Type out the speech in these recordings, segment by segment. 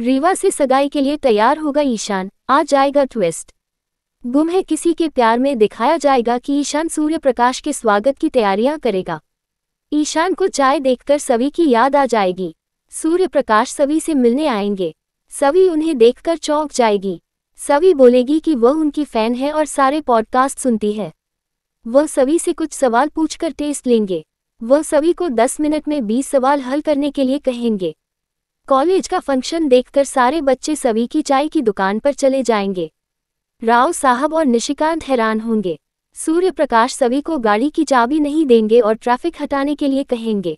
रीवा से सगाई के लिए तैयार होगा ईशान आ जाएगा ट्विस्ट गुम है किसी के प्यार में दिखाया जाएगा कि ईशान सूर्य प्रकाश के स्वागत की तैयारियां करेगा ईशान को चाय देखकर सभी की याद आ जाएगी सूर्य प्रकाश सभी से मिलने आएंगे सभी उन्हें देखकर चौंक जाएगी सभी बोलेगी कि वह उनकी फैन है और सारे पॉडकास्ट सुनती है वह सभी से कुछ सवाल पूछकर टेस्ट लेंगे वह सभी को दस मिनट में बीस सवाल हल करने के लिए कहेंगे कॉलेज का फंक्शन देखकर सारे बच्चे सभी की चाय की दुकान पर चले जाएंगे राव साहब और निशिकांत हैरान होंगे सूर्य प्रकाश सभी को गाड़ी की चाबी नहीं देंगे और ट्रैफिक हटाने के लिए कहेंगे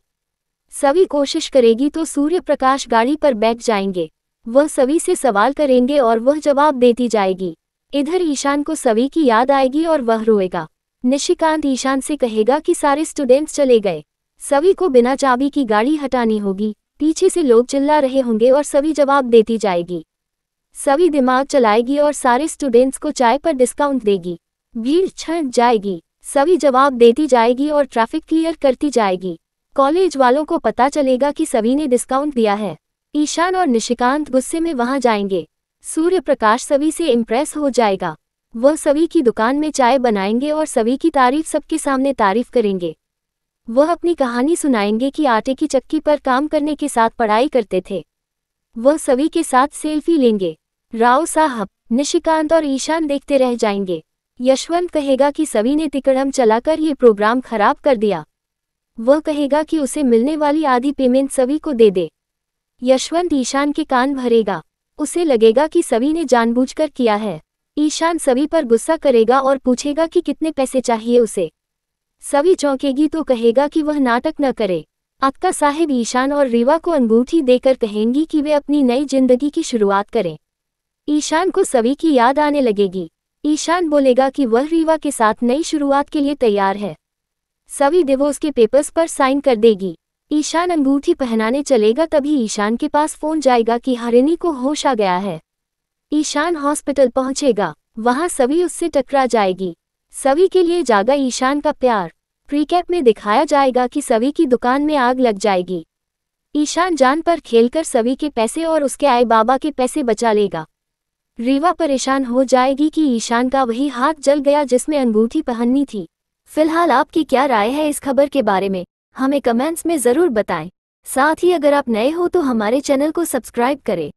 सभी कोशिश करेगी तो सूर्य प्रकाश गाड़ी पर बैठ जाएंगे वह सभी से सवाल करेंगे और वह जवाब देती जाएगी इधर ईशान को सभी की याद आएगी और वह रोएगा निशिकांत ईशान से कहेगा कि सारे स्टूडेंट्स चले गए सभी को बिना चाबी की गाड़ी हटानी होगी पीछे से लोग चिल्ला रहे होंगे और सभी जवाब देती जाएगी सभी दिमाग चलाएगी और सारे स्टूडेंट्स को चाय पर डिस्काउंट देगी भीड़ छट जाएगी सभी जवाब देती जाएगी और ट्रैफिक क्लियर करती जाएगी कॉलेज वालों को पता चलेगा कि सभी ने डिस्काउंट दिया है ईशान और निशिकांत गुस्से में वहां जाएंगे सूर्य प्रकाश सभी से इम्प्रेस हो जाएगा वह सभी की दुकान में चाय बनाएंगे और सभी की तारीफ सबके सामने तारीफ करेंगे वह अपनी कहानी सुनाएंगे कि आटे की चक्की पर काम करने के साथ पढ़ाई करते थे वह सभी के साथ सेल्फी लेंगे राव साहब निशिकांत और ईशान देखते रह जाएंगे यशवंत कहेगा कि सभी ने तिकड़म चलाकर ये प्रोग्राम खराब कर दिया वह कहेगा कि उसे मिलने वाली आधी पेमेंट सभी को दे दे यशवंत ईशान के कान भरेगा उसे लगेगा कि सभी ने जानबूझकर किया है ईशान सभी पर गुस्सा करेगा और पूछेगा कि कितने पैसे चाहिए उसे सभी चौंकेगी तो कहेगा कि वह नाटक न करे अक्का साहिब ईशान और रीवा को अंगूठी देकर कहेंगी कि वे अपनी नई जिंदगी की शुरुआत करें ईशान को सभी की याद आने लगेगी ईशान बोलेगा कि वह रीवा के साथ नई शुरुआत के लिए तैयार है सभी डिवोर्स के पेपर्स पर साइन कर देगी ईशान अंगूठी पहनाने चलेगा तभी ईशान के पास फोन जाएगा कि हरिणी को होश आ गया है ईशान हॉस्पिटल पहुंचेगा वहां सभी उससे टकरा जाएगी सभी के लिए जागा ईशान का प्यार प्रीकैप में दिखाया जाएगा कि सभी की दुकान में आग लग जाएगी ईशान जान पर खेलकर सभी के पैसे और उसके आए बाबा के पैसे बचा लेगा रीवा परेशान हो जाएगी कि ईशान का वही हाथ जल गया जिसमें अंगूठी पहननी थी फिलहाल आपकी क्या राय है इस खबर के बारे में हमें कमेंट्स में ज़रूर बताएं साथ ही अगर आप नए हो तो हमारे चैनल को सब्सक्राइब करें